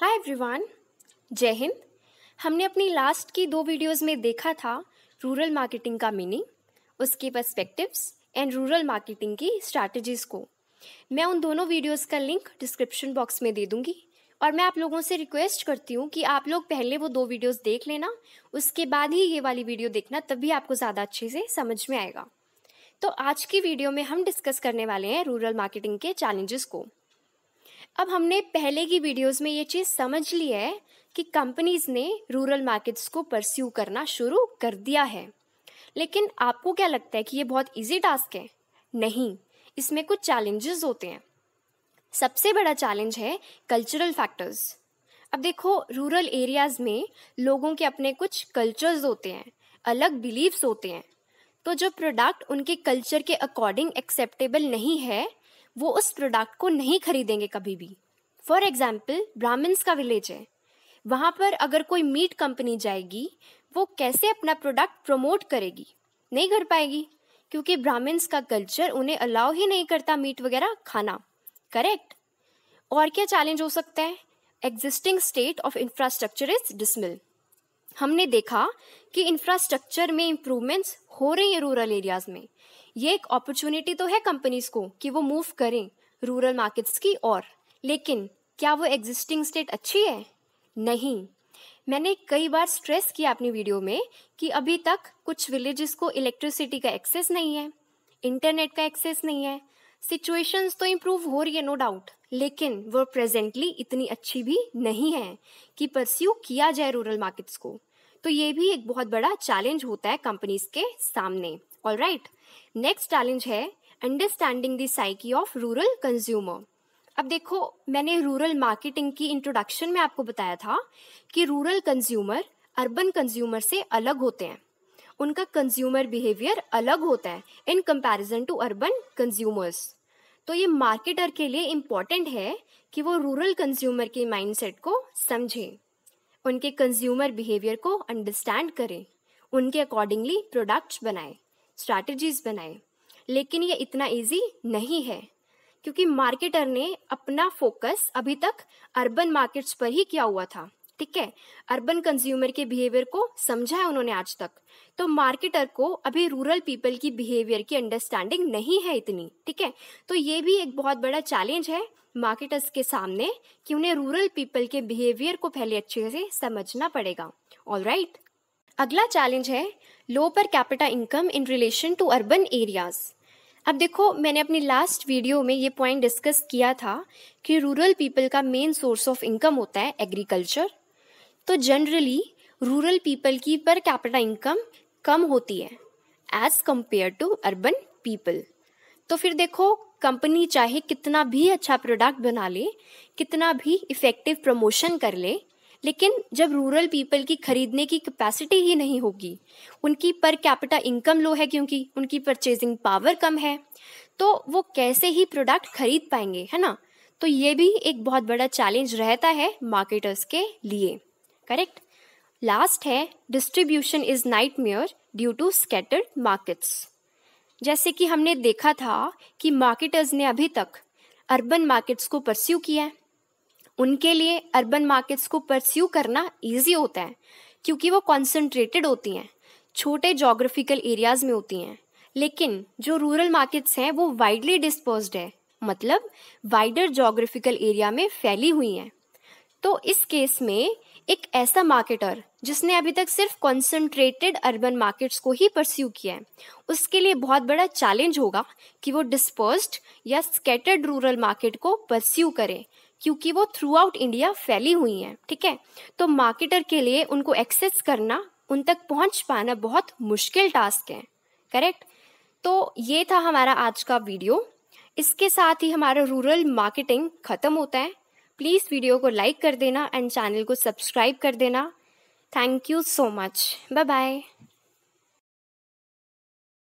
Hi everyone जय हिंद हमने अपनी लास्ट की दो वीडियोस में देखा था रूरल मार्केटिंग का मीनिंग उसके पर्सपेक्टिव्स एंड रूरल मार्केटिंग की स्ट्रैटेजीज को मैं उन दोनों वीडियोस का लिंक डिस्क्रिप्शन बॉक्स में दे दूंगी और मैं आप लोगों से रिक्वेस्ट करती हूँ कि आप लोग पहले वो दो वीडियोस देख लेना उसके बाद ही ये वाली वीडियो देखना तभी आपको ज़्यादा अच्छे से समझ में आएगा तो आज की वीडियो में हम डिस्कस करने वाले हैं रूरल मार्केटिंग के चैलेंजेस को अब हमने पहले की वीडियोस में ये चीज़ समझ ली है कि कंपनीज ने रूरल मार्केट्स को परस्यू करना शुरू कर दिया है लेकिन आपको क्या लगता है कि ये बहुत इजी टास्क है नहीं इसमें कुछ चैलेंजेस होते हैं सबसे बड़ा चैलेंज है कल्चरल फैक्टर्स अब देखो रूरल एरियाज़ में लोगों के अपने कुछ कल्चर्स होते हैं अलग बिलीव्स होते हैं तो जो प्रोडक्ट उनके कल्चर के अकॉर्डिंग एक्सेप्टेबल नहीं है वो उस प्रोडक्ट को नहीं खरीदेंगे कभी भी फॉर एग्जाम्पल ब्राह्मण्स का विलेज है वहाँ पर अगर कोई मीट कंपनी जाएगी वो कैसे अपना प्रोडक्ट प्रमोट करेगी नहीं कर पाएगी क्योंकि ब्राह्मण्स का कल्चर उन्हें अलाउ ही नहीं करता मीट वगैरह खाना करेक्ट और क्या चैलेंज हो सकता है existing state of infrastructure is dismal हमने देखा कि इंफ्रास्ट्रक्चर में इम्प्रूवमेंट्स हो रही हैं रूरल एरियाज में ये एक अपॉर्चुनिटी तो है कंपनीज को कि वो मूव करें रूरल मार्केट्स की ओर लेकिन क्या वो एग्जिस्टिंग स्टेट अच्छी है नहीं मैंने कई बार स्ट्रेस किया अपनी वीडियो में कि अभी तक कुछ विलेजेस को इलेक्ट्रिसिटी का एक्सेस नहीं है इंटरनेट का एक्सेस नहीं है सिचुएशंस तो इम्प्रूव हो रही है नो no डाउट लेकिन वो प्रेजेंटली इतनी अच्छी भी नहीं है कि परस्यू किया जाए रूरल मार्केट्स को तो ये भी एक बहुत बड़ा चैलेंज होता है कंपनीज के सामने ऑल राइट नेक्स्ट चैलेंज है understanding the psyche of rural consumer अब देखो मैंने रूरल मार्केटिंग की इंट्रोडक्शन में आपको बताया था कि रूरल कंज्यूमर अर्बन कंज्यूमर से अलग होते हैं उनका कंज्यूमर बिहेवियर अलग होता है in comparison to urban consumers तो ये मार्केटर के लिए इम्पॉर्टेंट है कि वो रूरल कंज्यूमर के माइंडसेट को समझे उनके कंज्यूमर बिहेवियर को अंडरस्टैंड करें उनके अकॉर्डिंगली प्रोडक्ट्स बनाएं स्ट्रैटेजीज बनाएं लेकिन ये इतना इजी नहीं है क्योंकि मार्केटर ने अपना फोकस अभी तक अर्बन मार्केट्स पर ही किया हुआ था ठीक है अर्बन कंज्यूमर के बिहेवियर को समझा है उन्होंने आज तक तो मार्केटर को अभी रूरल पीपल की बिहेवियर की अंडरस्टैंडिंग नहीं है इतनी ठीक है तो ये भी एक बहुत बड़ा चैलेंज है मार्केटर्स के सामने कि उन्हें रूरल पीपल के बिहेवियर को पहले अच्छे से समझना पड़ेगा ऑल राइट right? अगला चैलेंज है low per capita income in relation to urban areas अब देखो मैंने अपनी लास्ट वीडियो में ये पॉइंट डिस्कस किया था कि रूरल पीपल का मेन सोर्स ऑफ इनकम होता है एग्रीकल्चर तो जनरली रूरल पीपल की पर कैपिटा इनकम कम होती है as compare to urban people तो फिर देखो कंपनी चाहे कितना भी अच्छा प्रोडक्ट बना ले कितना भी इफेक्टिव प्रमोशन कर ले लेकिन जब रूरल पीपल की खरीदने की कैपेसिटी ही नहीं होगी उनकी पर कैपिटा इनकम लो है क्योंकि उनकी परचेजिंग पावर कम है तो वो कैसे ही प्रोडक्ट खरीद पाएंगे है ना तो ये भी एक बहुत बड़ा चैलेंज रहता है मार्केटर्स के लिए करेक्ट लास्ट है distribution is nightmare due to scattered markets जैसे कि हमने देखा था कि मार्केटर्स ने अभी तक अर्बन मार्केट्स को परस्यू किया है उनके लिए अर्बन मार्केट्स को परस्यू करना ईजी होता है क्योंकि वो कॉन्सेंट्रेटेड होती हैं छोटे जोग्राफिकल एरियाज में होती हैं लेकिन जो रूरल मार्केट्स हैं वो वाइडली डिस्पोज है मतलब वाइडर जोग्राफिकल एरिया में फैली हुई हैं तो इस केस में एक ऐसा मार्केटर जिसने अभी तक सिर्फ कॉन्सेंट्रेटेड अर्बन मार्केट्स को ही परस्यू किया है उसके लिए बहुत बड़ा चैलेंज होगा कि वो डिस्पर्स्ड या स्कैटर्ड रूरल मार्केट को परस्यू करे क्योंकि वो थ्रू आउट इंडिया फैली हुई हैं ठीक है तो मार्केटर के लिए उनको एक्सेस करना उन तक पहुंच पाना बहुत मुश्किल टास्क है करेक्ट तो ये था हमारा आज का वीडियो इसके साथ ही हमारा रूरल मार्केटिंग ख़त्म होता है प्लीज़ वीडियो को लाइक कर देना एंड चैनल को सब्सक्राइब कर देना thank you so much bye bye